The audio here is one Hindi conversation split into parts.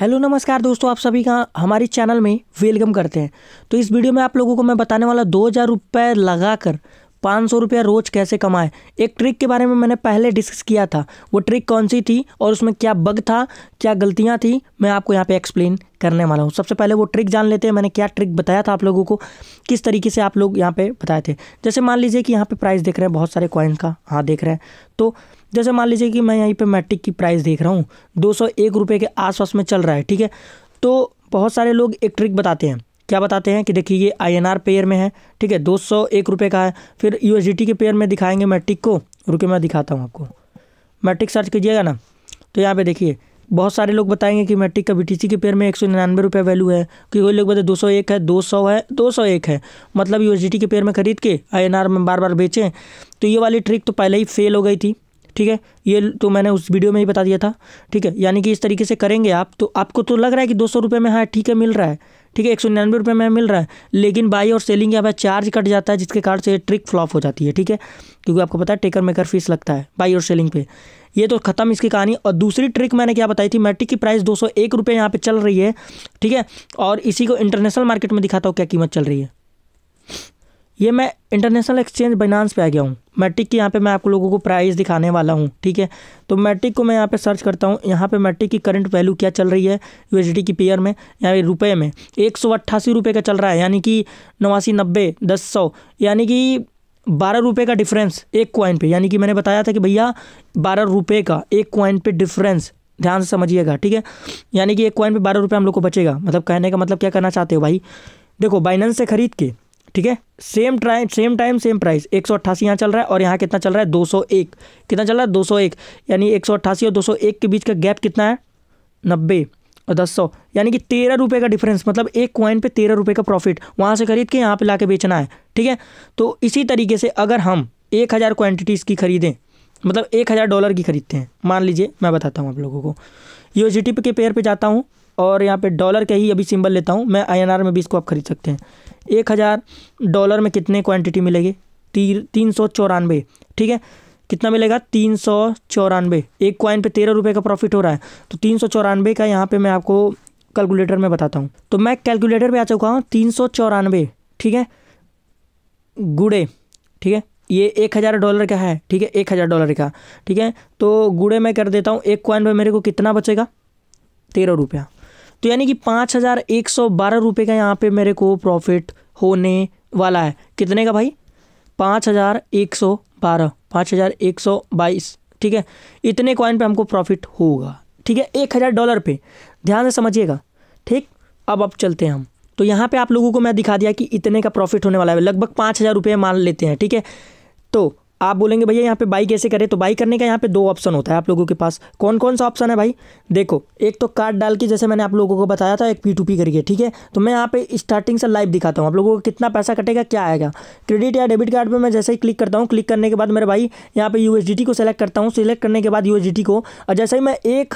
हेलो नमस्कार दोस्तों आप सभी का हमारे चैनल में वेलकम करते हैं तो इस वीडियो में आप लोगों को मैं बताने वाला दो हज़ार रुपये लगा कर पाँच सौ रुपया रोज़ कैसे कमाएं एक ट्रिक के बारे में मैंने पहले डिस्कस किया था वो ट्रिक कौन सी थी और उसमें क्या बग था क्या गलतियाँ थी मैं आपको यहाँ पे एक्सप्लेन करने वाला हूँ सबसे पहले वो ट्रिक जान लेते हैं मैंने क्या ट्रिक बताया था आप लोगों को किस तरीके से आप लोग यहाँ पर बताए थे जैसे मान लीजिए कि यहाँ पर प्राइस देख रहे हैं बहुत सारे कॉइन का हाँ देख रहे हैं तो जैसे मान लीजिए कि मैं यहीं पे मैट्रिक की प्राइस देख रहा हूँ दो सौ एक रुपये के आसपास में चल रहा है ठीक है तो बहुत सारे लोग एक ट्रिक बताते हैं क्या बताते हैं कि देखिए ये आईएनआर पेयर में है ठीक है दो सौ एक रुपये का है फिर यू के पेयर में दिखाएंगे मैट्रिक को रुके मैं दिखाता हूँ आपको मैट्रिक सर्च कीजिएगा ना तो यहाँ पे देखिए बहुत सारे लोग बताएंगे कि मैट्रिक का बीटीसी के पेयर में एक सौ निन्यानवे रुपये वैल्यू है कि कोई लोग बताए दो सौ एक है दो सौ है दो सौ एक है मतलब यू के पेयर में खरीद के आईएनआर में बार बार बेचें तो ये वाली ट्रिक तो पहले ही फेल हो गई थी ठीक है ये तो मैंने उस वीडियो में ही बता दिया था ठीक है यानी कि इस तरीके से करेंगे आप तो आपको तो लग रहा है कि दो सौ रुपये में हाँ ठीक है मिल रहा है ठीक है एक सौ निन्यानवे रुपये में मिल रहा है लेकिन बाई और सेलिंग यहाँ पर चार्ज कट जाता है जिसके कारण से ये ट्रिक फ्लॉप हो जाती है ठीक है क्योंकि आपको पता है टेकर मेकर फीस लगता है बाई और सेलिंग पे ये तो खत्म इसकी कहानी और दूसरी ट्रिक मैंने क्या बताई थी मैट्रिक की प्राइस दो सौ एक रुपये यहाँ पर चल रही है ठीक है और इसी को इंटरनेशनल मार्केट में दिखाता हूँ क्या कीमत चल रही है ये मैं इंटरनेशनल एक्सचेंज बाइनांस पे आ गया हूँ मैट्रिक की यहाँ पे मैं आप लोगों को प्राइस दिखाने वाला हूँ ठीक है तो मैट्रिक को मैं यहाँ पे सर्च करता हूँ यहाँ पे मैट्रिक की करंट वैल्यू क्या चल रही है यूएसडी की पेयर में यहाँ रुपये में एक सौ अट्ठासी रुपये का चल रहा है यानी कि नवासी नब्बे दस सौ यानी कि बारह रुपये का डिफरेंस एक क्वाइन पे यानी कि मैंने बताया था कि भैया बारह रुपये का एक क्वाइन पे डिफरेंस ध्यान से समझिएगा ठीक है यानी कि एक क्वाइन पे बारह रुपये हम लोग को बचेगा मतलब कहने का मतलब क्या करना चाहते हो भाई देखो बाइनेंस से खरीद के ठीक है same time same time same price एक सौ अट्ठासी यहाँ चल रहा है और यहाँ कितना चल रहा है दो सौ एक कितना चल रहा है दो सौ एक यानी एक सौ अट्ठासी और दो सौ एक के बीच का गैप कितना है नब्बे और दस सौ यानी कि तेरह रुपये का डिफरेंस मतलब एक कॉइन पर तेरह रुपये का प्रॉफिट वहाँ से खरीद के यहाँ पर ला के बेचना है ठीक है तो इसी तरीके से अगर हम एक हज़ार क्वान्टिटीज़ की खरीदें मतलब एक हज़ार डॉलर की खरीदते हैं मान लीजिए मैं बताता हूँ आप लोगों को यू जी के पेयर पर पे जाता हूँ और यहाँ पर डॉलर का ही अभी सिम्बल लेता हूँ मैं आई में भी इसको आप खरीद सकते हैं एक हज़ार डॉलर में कितने क्वांटिटी मिलेगी ती, तीन सौ चौरानवे ठीक है कितना मिलेगा तीन सौ चौरानवे एक क्वाइन पे तेरह रुपये का प्रॉफिट हो रहा है तो तीन सौ चौरानवे का यहाँ पे मैं आपको कैलकुलेटर में बताता हूँ तो मैं कैलकुलेटर पर आ चुका हूँ तीन सौ चौरानवे ठीक है गुड़े ठीक है ये एक हज़ार डॉलर का है ठीक है एक हज़ार डॉलर का ठीक है तो गुड़े मैं कर देता हूँ एक क्वाइन पर मेरे को कितना बचेगा तेरह रुपया तो यानी कि पाँच हज़ार एक सौ बारह रुपये का यहाँ पे मेरे को प्रॉफिट होने वाला है कितने का भाई पाँच हज़ार एक सौ बारह पाँच हज़ार एक सौ बाईस ठीक है इतने कॉइन पे हमको प्रॉफिट होगा ठीक है एक हज़ार डॉलर पे ध्यान से समझिएगा ठीक अब अब चलते हैं हम तो यहाँ पे आप लोगों को मैं दिखा दिया कि इतने का प्रॉफिट होने वाला है लगभग पाँच हज़ार रुपये मान लेते हैं ठीक है तो आप बोलेंगे भैया यहाँ पे बाई कैसे करें तो बाई करने का यहाँ पे दो ऑप्शन होता है आप लोगों के पास कौन कौन सा ऑप्शन है भाई देखो एक तो कार्ड डाल के जैसे मैंने आप लोगों को बताया था एक पी टू पी करके ठीक है तो मैं यहाँ पे स्टार्टिंग से लाइव दिखाता हूँ आप लोगों को कितना पैसा कटेगा क्या आएगा क्रेडिट या डेबिट कार्ड पर मैं जैसे ही क्लिक करता हूँ क्लिक करने के बाद मेरे भाई यहाँ पर यू को सेलेक्ट करता हूँ सिलेक्ट करने के बाद यू को और जैसे ही मैं एक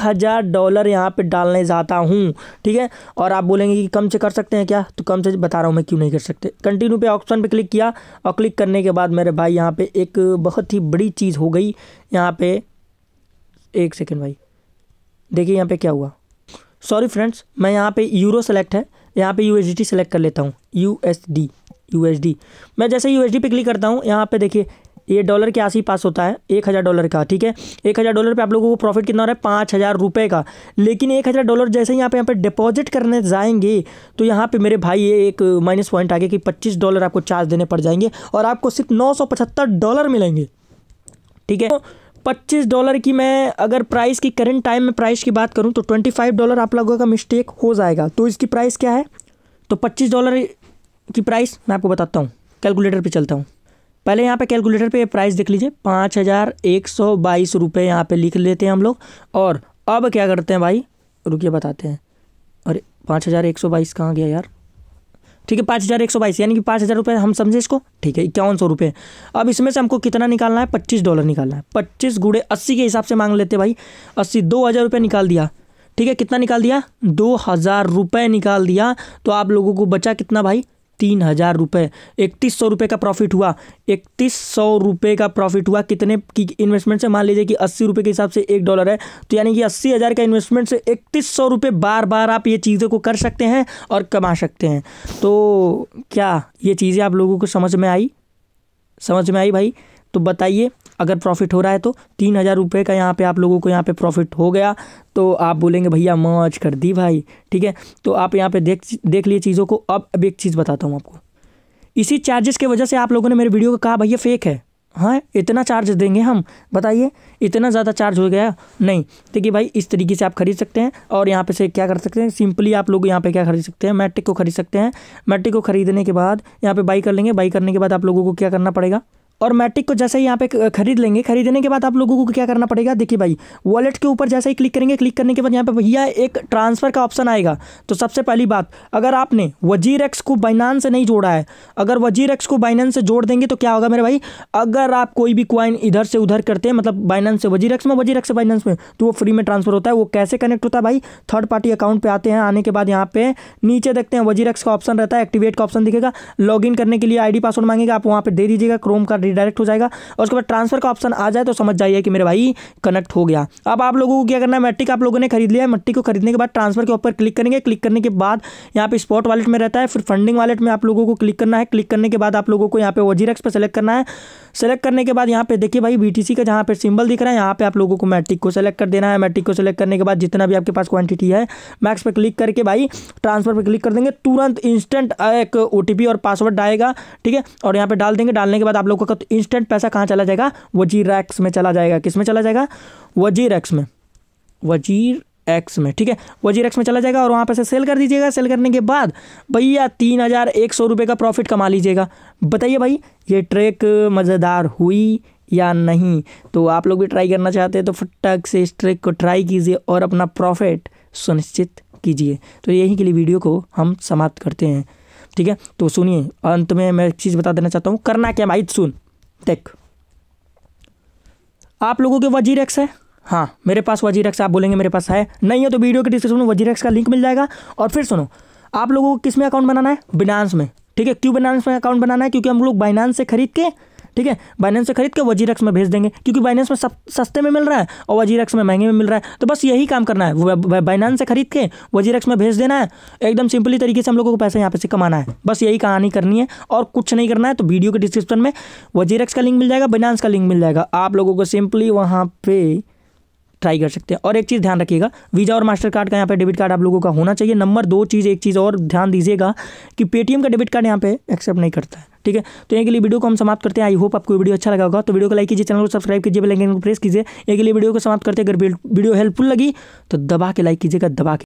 डॉलर यहाँ पर डालने जाता हूँ ठीक है और आप बोलेंगे कि कम से कर सकते हैं क्या तो कम से बता रहा हूँ मैं क्यों नहीं कर सकते कंटिन्यू पे ऑप्शन पर क्लिक किया और क्लिक करने के बाद मेरे भाई यहाँ पर एक बहुत ही बड़ी चीज़ हो गई यहाँ पे एक सेकेंड भाई देखिए यहाँ पे क्या हुआ सॉरी फ्रेंड्स मैं यहाँ पे यूरो सेलेक्ट है यहाँ पे यू सेलेक्ट कर लेता हूँ यू एस डी यू मैं जैसे यू पे क्लिक करता हूँ यहाँ पे देखिए ये डॉलर के आसपास होता है एक हज़ार डॉलर का ठीक है एक हज़ार डॉलर पे आप लोगों को प्रॉफिट कितना हो रहा है पाँच हज़ार रुपये का लेकिन एक हज़ार डॉलर जैसे यहाँ पे यहाँ पे डिपॉजिट करने जाएंगे तो यहाँ पे मेरे भाई ये एक माइनस पॉइंट आ गया कि पच्चीस डॉलर आपको चार्ज देने पड़ जाएंगे और आपको सिर्फ नौ डॉलर मिलेंगे ठीक है तो पच्चीस डॉलर की मैं अगर प्राइस की करेंट टाइम में प्राइस की बात करूँ तो ट्वेंटी फाइव डॉलर आप लोगों का मिस्टेक हो जाएगा तो इसकी प्राइस क्या है तो पच्चीस डॉलर की प्राइस मैं आपको बताता हूँ कैलकुलेटर पर चलता हूँ पहले यहाँ पे कैलकुलेटर पे प्राइस देख लीजिए पाँच हज़ार एक सौ बाईस रुपये यहाँ पर लिख लेते हैं हम लोग और अब क्या करते हैं भाई रुकिए बताते हैं अरे पाँच हज़ार एक सौ बाईस कहाँ गया यार ठीक है पाँच हज़ार एक सौ बाईस यानी कि पाँच हज़ार रुपये हम समझे इसको ठीक है इक्यावन सौ रुपये अब इसमें से हमको कितना निकालना है पच्चीस डॉलर निकालना है पच्चीस गुड़े अस्सी के हिसाब से मांग लेते भाई अस्सी दो हज़ार रुपये निकाल दिया ठीक है कितना निकाल दिया दो हज़ार रुपये निकाल दिया तो आप लोगों को बचा कितना भाई तीन हज़ार रुपये इकतीस सौ रुपये का प्रॉफिट हुआ इकतीस सौ रुपये का प्रॉफिट हुआ कितने की इन्वेस्टमेंट से मान लीजिए कि अस्सी रुपये के हिसाब से एक डॉलर है तो यानी कि अस्सी हज़ार का इन्वेस्टमेंट से इकतीस सौ रुपये बार बार आप ये चीज़ों को कर सकते हैं और कमा सकते हैं तो क्या ये चीज़ें आप लोगों को समझ में आई समझ में आई भाई तो बताइए अगर प्रॉफिट हो रहा है तो तीन हज़ार रुपये का यहाँ पे आप लोगों को यहाँ पे प्रॉफिट हो गया तो आप बोलेंगे भैया मौज कर दी भाई ठीक है तो आप यहाँ पे देख देख लिए चीज़ों को अब अब एक चीज़ बताता हूँ आपको इसी चार्जेस की वजह से आप लोगों ने मेरे वीडियो को कहा भैया फेक है हाँ इतना चार्ज देंगे हम बताइए इतना ज़्यादा चार्ज हो गया नहीं देखिए भाई इस तरीके से आप खरीद सकते हैं और यहाँ पे से क्या कर सकते हैं सिंपली आप लोग यहाँ पे क्या खरीद सकते हैं मैट्रिक को खरीद सकते हैं मैट्रिक को खरीदने के बाद यहाँ पे बाई कर लेंगे बाई करने के बाद आप लोगों को क्या करना पड़ेगा और मैट्रिक को जैसे ही यहाँ पे खरीद लेंगे खरीदने के बाद आप लोगों को क्या करना पड़ेगा देखिए भाई वॉलेट के ऊपर जैसे ही क्लिक करेंगे क्लिक करने के बाद यहाँ पे भैया एक ट्रांसफ़र का ऑप्शन आएगा तो सबसे पहली बात अगर आपने वजीर एक्स को बाइनान से नहीं जोड़ा है अगर वजीर एक्स को बाइनान से जोड़ देंगे तो क्या होगा मेरे भाई अगर आप कोई भी क्वाइन इधर से उधर करते हैं मतलब बाइनान्स से वजीर एक्स में वजीर एक्स से बाइनान्स में तो वो फ्री में ट्रांसफर होता है वो कैसे कनेक्ट होता है भाई थर्ड पार्टी अकाउंट पर आते हैं आने के बाद यहाँ पे नीचे देखते हैं वजीर एक्स का ऑप्शन रहता है एक्टिवेट का ऑप्शन दिखेगा लॉग करने के लिए आई पासवर्ड मांगेगा आप वहाँ पर दे दीजिएगा क्रोम का रिडायरेक्ट हो जाएगा और उसके बाद ट्रांसफर का ऑप्शन आ जाए तो समझ जाइए कि मेरे भाई कनेक्ट हो गया अब आप लोगों को क्या करना है मट्टी आप लोगों ने खरीद लिया है मट्टी को खरीदने के बाद ट्रांसफर के ऊपर क्लिक करेंगे क्लिक करने के बाद यहाँ पे स्पॉट वालेट में रहता है फिर फंडिंग वालेट में आप लोगों को क्लिक करना है क्लिक करने के बाद आप लोगों को यहाँ पे वजीरेक्स पर सेलेक्ट करना है सेलेक्ट करने के बाद यहाँ पे देखिए भाई बीटीसी का जहाँ पे सिंबल दिख रहा है यहाँ पे आप लोगों को मैट्रिक को सेलेक्ट कर देना है मैट्रिक को सेलेक्ट करने के बाद जितना भी आपके पास क्वांटिटी है मैक्स पर क्लिक करके भाई ट्रांसफर पर क्लिक कर देंगे तुरंत इंस्टेंट एक ओटीपी और पासवर्ड आएगा ठीक है और यहाँ पे डाल देंगे डालने के बाद आप लोगों का तो इंस्टेंट पैसा कहाँ चला जाएगा वजीर एक्स में चला जाएगा किस में चला जाएगा वजीर एक्स में वजीर एक्स में ठीक है वजीर एक्स में चला जाएगा और वहाँ पर से सेल कर दीजिएगा सेल करने के बाद भैया तीन हज़ार एक सौ रुपये का प्रॉफिट कमा लीजिएगा बताइए भाई ये ट्रैक मज़ेदार हुई या नहीं तो आप लोग भी ट्राई करना चाहते हैं तो फटक से इस ट्रैक को ट्राई कीजिए और अपना प्रॉफिट सुनिश्चित कीजिए तो यहीं के लिए वीडियो को हम समाप्त करते हैं ठीक है तो सुनिए अंत में मैं एक चीज़ बता देना चाहता हूँ करना क्या भाई सुन टेक आप लोगों के वजीर एक्स है हाँ मेरे पास वजीर एक्स आप बोलेंगे मेरे पास है नहीं है तो वीडियो के डिस्क्रिप्शन में वजीर एक्स का लिंक मिल जाएगा और फिर सुनो आप लोगों को किस में अकाउंट बनाना है बिनांस में ठीक है क्यों बिनांस में अकाउंट बनाना है क्योंकि हम लोग बाइनांस से खरीद के ठीक है बाइनेंस से खरीद के वजीरक्स में भेज देंगे क्योंकि बाइनेंस में सब सस्ते में मिल रहा है और वजीरक्स में महंगे में मिल रहा है तो बस यही काम करना है बाइनेंस से खरीद के वजीरक्स में भेज देना है एकदम सिंपली तरीके से हम लोगों को पैसे यहाँ पे से कमाना है बस यही कहानी करनी है और कुछ नहीं करना है तो वीडियो के डिस्क्रिप्शन में वजीरक्स का लिंक मिल जाएगा बाइनांस का लिंक मिल जाएगा आप लोगों को सिंपली वहाँ पर ट्राई कर सकते हैं और एक चीज़ ध्यान रखिएगा वीज़ा और मास्टर कार्ड का यहाँ पे डेबिट कार्ड आप लोगों का होना चाहिए नंबर दो चीज़ एक चीज़ और ध्यान दीजिएगा कि पेटीएम का डेबिट कार्ड यहाँ पे एक्सेप्ट नहीं करता है ठीक है तो एक लिए वीडियो को हम समाप्त करते हैं आई होप आपको वीडियो अच्छा लगा होगा तो वीडियो को लाइक कीजिए चैनल को सब्सक्राइब कीजिए बेल आइकन को प्रेस कीजिए एक लिए वीडियो को समाप्त करते अगर वीडियो हेल्पफुल लगी तो दबा के लाइक कीजिएगा दबा के